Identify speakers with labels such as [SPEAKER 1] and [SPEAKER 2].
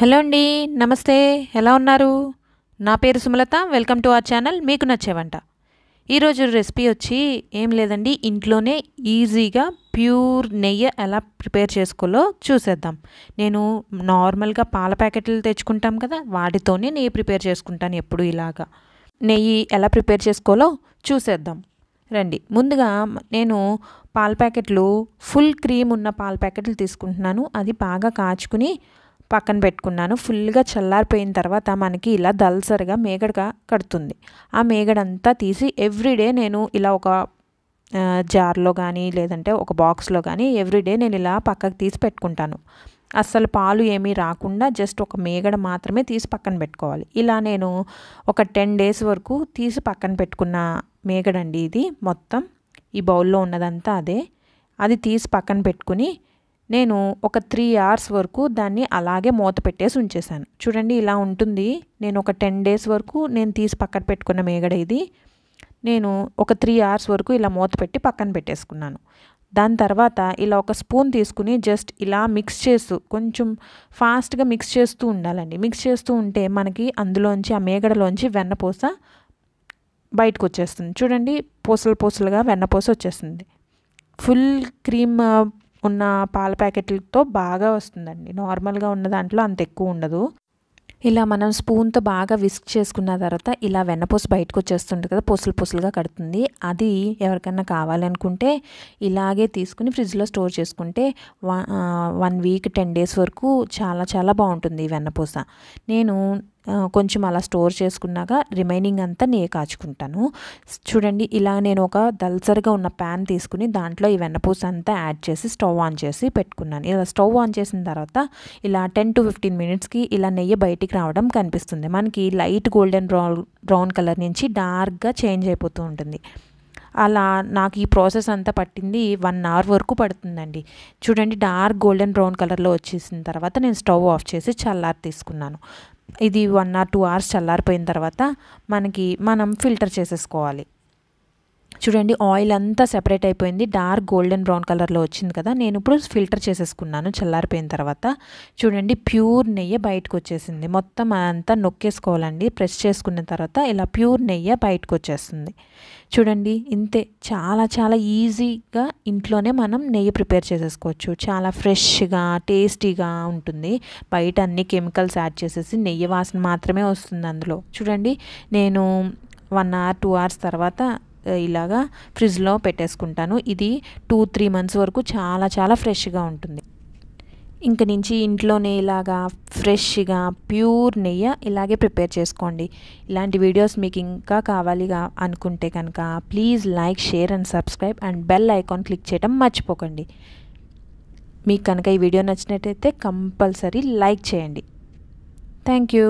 [SPEAKER 1] hello అండి నమస్తే ఎలా ఉన్నారు నా పేరు Sumalatha welcome to our channel మీకు నచ్చేవంట ఈరోజు రెసిపీ వచ్చి ఏం లేదండి ఇంట్లోనే ఈజీగా ప్యూర్ నెయ్యి ఎలా ప్రిపేర్ చేసుకోలో చూసేద్దాం నేను నార్మల్గా పాల ప్యాకెట్లు తెచ్చుకుంటాం కదా వాటితోనే నెయ్యి ప్రిపేర్ చేసుకుంటాను ఎప్పుడు ఇలాగా నెయ్యి ఎలా ప్రిపేర్ చేసుకోలో చూసేద్దాం రండి ముందుగా నేను పాల ప్యాకెట్లు ఫుల్ క్రీమ్ ఉన్న పాల ప్యాకెట్లు తీసుకుంటున్నాను అది బాగా కాచుకుని పక్కన పెట్టుకున్నాను ఫుల్గా చల్లారిపోయిన తర్వాత మనకి ఇలా దల్సరిగా మేగడగా కడుతుంది ఆ మేగడంతా తీసి ఎవ్రీడే నేను ఇలా ఒక జార్లో కానీ లేదంటే ఒక బాక్స్లో కానీ ఎవ్రీడే నేను ఇలా పక్కకు తీసి పెట్టుకుంటాను అస్సలు పాలు ఏమీ రాకుండా జస్ట్ ఒక మేగడ మాత్రమే తీసి పక్కన పెట్టుకోవాలి ఇలా నేను ఒక టెన్ డేస్ వరకు తీసి పక్కన పెట్టుకున్న మేగడండి ఇది మొత్తం ఈ బౌల్లో ఉన్నదంతా అదే అది తీసి పక్కన పెట్టుకుని నేను ఒక త్రీ అవర్స్ వరకు దాన్ని అలాగే మూత పెట్టేసి ఉంచేసాను చూడండి ఇలా ఉంటుంది నేను ఒక టెన్ డేస్ వరకు నేను తీసి పక్కన పెట్టుకున్న మేగడ ఇది నేను ఒక త్రీ అవర్స్ వరకు ఇలా మూత పెట్టి పక్కన పెట్టేసుకున్నాను దాని తర్వాత ఇలా ఒక స్పూన్ తీసుకుని జస్ట్ ఇలా మిక్స్ చేస్తూ కొంచెం ఫాస్ట్గా మిక్స్ చేస్తూ ఉండాలండి మిక్స్ చేస్తూ ఉంటే మనకి అందులోంచి ఆ మేగడలోంచి వెన్నపూస బయటకు వచ్చేస్తుంది చూడండి పూసలు పూసలుగా వెన్నపూస వచ్చేస్తుంది ఫుల్ క్రీమ్ ఉన్న పాల ప్యాకెట్లతో బాగా వస్తుందండి నార్మల్గా ఉన్న దాంట్లో అంత ఎక్కువ ఉండదు ఇలా మనం స్పూన్తో బాగా విస్క్ చేసుకున్న తర్వాత ఇలా వెన్నపూస బయటకు వచ్చేస్తుంటుంది కదా పొసులు పూసలుగా కడుతుంది అది ఎవరికన్నా కావాలనుకుంటే ఇలాగే తీసుకుని ఫ్రిడ్జ్లో స్టోర్ చేసుకుంటే వన్ వీక్ టెన్ డేస్ వరకు చాలా చాలా బాగుంటుంది ఈ వెన్నపూస నేను కొంచెం అలా స్టోర్ చేసుకున్నాక రిమైనింగ్ అంతా నేను కాచుకుంటాను చూడండి ఇలా నేను ఒక దల్సర్గా ఉన్న ప్యాన్ తీసుకుని దాంట్లో ఈ వెన్నపూస అంతా యాడ్ చేసి స్టవ్ ఆన్ చేసి పెట్టుకున్నాను ఇలా స్టవ్ ఆన్ చేసిన తర్వాత ఇలా టెన్ టు ఫిఫ్టీన్ మినిట్స్కి ఇలా నెయ్యి బయటికి రావడం కనిపిస్తుంది మనకి light golden brown brown colour నుంచి డార్క్గా చేంజ్ అయిపోతూ ఉంటుంది అలా నాకు ఈ ప్రాసెస్ అంతా పట్టింది వన్ అవర్ వరకు పడుతుందండి చూడండి డార్క్ గోల్డెన్ బ్రౌన్ కలర్లో వచ్చేసిన తర్వాత నేను స్టవ్ ఆఫ్ చేసి చల్లారి తీసుకున్నాను ఇది వన్ ఆర్ టూ అవర్స్ చల్లారిపోయిన తర్వాత మనకి మనం ఫిల్టర్ చేసేసుకోవాలి చూడండి ఆయిల్ అంతా సెపరేట్ అయిపోయింది డార్క్ గోల్డెన్ బ్రౌన్ కలర్లో వచ్చింది కదా నేను ఇప్పుడు ఫిల్టర్ చేసేసుకున్నాను చల్లారిపోయిన తర్వాత చూడండి ప్యూర్ నెయ్యి బయటకు వచ్చేసింది మొత్తం అంతా నొక్కేసుకోవాలండి ప్రెస్ చేసుకున్న తర్వాత ఇలా ప్యూర్ నెయ్యి బయటకు వచ్చేస్తుంది చూడండి ఇంతే చాలా చాలా ఈజీగా ఇంట్లోనే మనం నెయ్యి ప్రిపేర్ చేసేసుకోవచ్చు చాలా ఫ్రెష్గా టేస్టీగా ఉంటుంది బయట అన్ని కెమికల్స్ యాడ్ చేసేసి నెయ్యి వాసన మాత్రమే వస్తుంది అందులో చూడండి నేను వన్ అవర్ టూ అవర్స్ తర్వాత ఇలాగా ఫ్రిడ్జ్లో పెట్టేసుకుంటాను ఇది టూ త్రీ మంత్స్ వరకు చాలా చాలా ఫ్రెష్గా ఉంటుంది ఇంక నుంచి ఇంట్లోనే ఇలాగా ఫ్రెష్గా ప్యూర్ నెయ్యి ఇలాగే ప్రిపేర్ చేసుకోండి ఇలాంటి వీడియోస్ మీకు ఇంకా కావాలిగా అనుకుంటే కనుక please like share and subscribe and bell icon click చేయడం మర్చిపోకండి మీకు కనుక ఈ వీడియో నచ్చినట్టయితే కంపల్సరీ లైక్ చేయండి థ్యాంక్ యూ